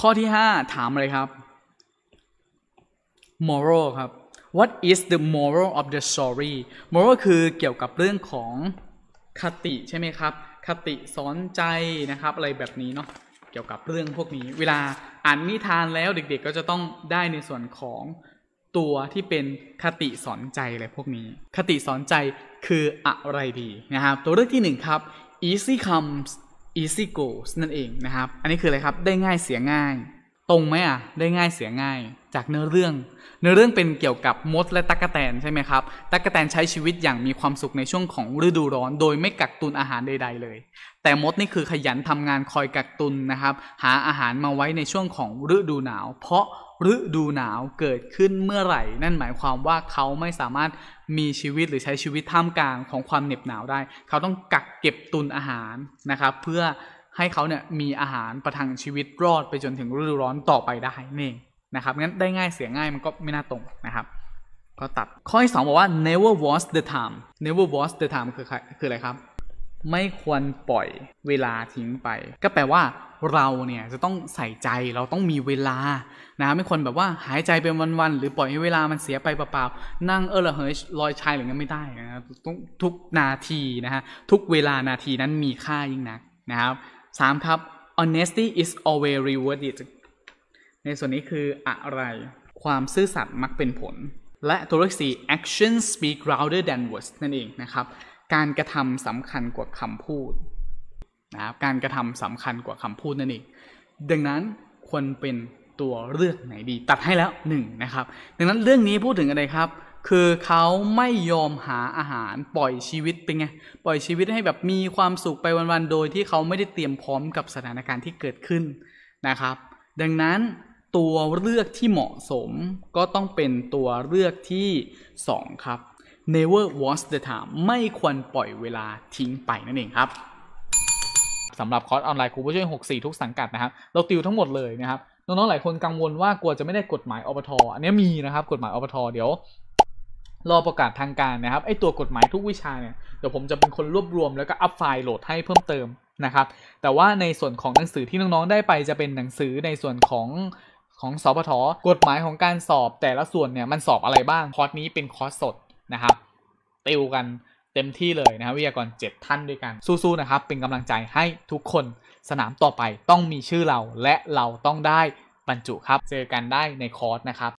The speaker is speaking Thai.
ข้อที่ 5 ถามอะไรครับ moral ครับ what is the moral of the story moral คือเกี่ยวกับเรื่องของคติใช่ไหมครับคติสอนใจนะครับอะไรแบบนี้เนาะเกี่ยวกับเรื่องพวกนี้ เวลาอ่านนิทานแล้วเด็ก ๆ ก็จะต้องได้ในส่วนของตัวที่เป็นคติสอนใจอะไรพวกนี้ คติสอนใจคืออะไรดีนะครับตัวเลือกที่ 1 ครับ easy comes easy g o l s นั่นเองนะครับ อันนี้คืออะไรครับ ได้ง่ายเสียง่าย ตรงไหมอ่ะ ได้ง่ายเสียง่าย จากเนื้อเรื่อง เนื้อเรื่องเป็นเกี่ยวกับมดและตั๊กแตนใช่ไหมครับ ตั๊กแตนใช้ชีวิตอย่างมีความสุขในช่วงของฤดูร้อน โดยไม่กักตุนอาหารใดๆเลย แต่มดนี่คือขยันทำงานคอยกักตุนนะครับ หาอาหารมาไว้ในช่วงของฤดูหนาว เพราะฤดูหนาวเกิดขึ้นเมื่อไหร่นั่นหมายความว่าเขาไม่สามารถมีชีวิตหรือใช้ชีวิตท่ามกลางของความเหน็บหนาวได้ เขาต้องกักเก็บตุนอาหารนะครับ เพื่อให้เขาเนี่ยมีอาหารประทังชีวิตรอดไปจนถึงฤดูร้อนต่อไปได้นี่นะครับงั้นได้ง่ายเสียง่ายมันก็ไม่น่าตรงนะครับ ก็ตัดข้อที่สองบอกว่า never was the time never was the time คือ คืออะไรครับไม่ควรปล่อยเวลาทิ้งไปก็แปลว่าเราเนี่ยจะต้องใส่ใจเราต้องมีเวลานะไม่ควรแบบว่าหายใจเป็นวันๆหรือปล่อยให้เวลามันเสียไปเปล่าๆนั่งเออละเหยลอยชายหรือเงี้ยไม่ได้นะครับทุกนาทีนะฮะทุกเวลานาทีนั้นมีค่ายิ่งนักนะครับสามครับ honesty is always rewarded ในส่วนนี้คืออะไรความซื่อสัตย์มักเป็นผล และตัวเลขสี่ actions speak louder than words นั่นเองนะครับการกระทำสำคัญกว่าคำพูดนะครับการกระทำสำคัญกว่า คำพูดนั่นเองดังนั้นควรเป็นตัวเลือกไหนดีตัดให้แล้วหนึ่งนะครับดังนั้นเรื่องนี้พูดถึงอะไรครับ คือเขาไม่ยอมหาอาหารปล่อยชีวิตเป็นไงปล่อยชีวิตให้แบบมีความสุขไปวัน ๆ โดย ที่เขาไม่ได้เตรียมพร้อมกับสถานการณ์ที่เกิดขึ้นนะครับ ดังนั้นตัวเลือกที่เหมาะสมก็ต้องเป็นตัวเลือกที่ 2 ครับ never was the time ไม่ควรปล่อยเวลาทิ้งไปนั่นเองครับสำหรับคอร์สออนไลน์ครูผู้ช่วย 64 ทุกสังกัดนะครับ เราติวทั้งหมดเลยนะครับ น้องๆหลายคนกังวลว่ากลัวจะไม่ได้กฎหมายอปทอันนี้มีนะครับ กฎหมายอปทอเดี๋ยว รอประกาศทางการนะครับ ไอตัวกฎหมายทุกวิชาเนี่ยเดี๋ยวผมจะเป็นคนรวบรวมแล้วก็อัพไฟล์โหลดให้เพิ่มเติมนะครับแต่ว่าในส่วนของหนังสือที่น้องๆได้ไปจะเป็นหนังสือในส่วนของของสปทกฎหมายของการสอบแต่ละส่วนเนี่ยมันสอบอะไรบ้างคอร์สนี้เป็นคอร์สสดนะครับ ติว กันเต็มที่เลยนะ ครับวิทยากร7ท่านด้วยกันสู้ๆนะครับ เป็นกำลังใจให้ทุกคน สนามต่อไปต้องมีชื่อเราและเราต้องได้บรรจุครับเจอกันได้ในคอร์ส นะครับ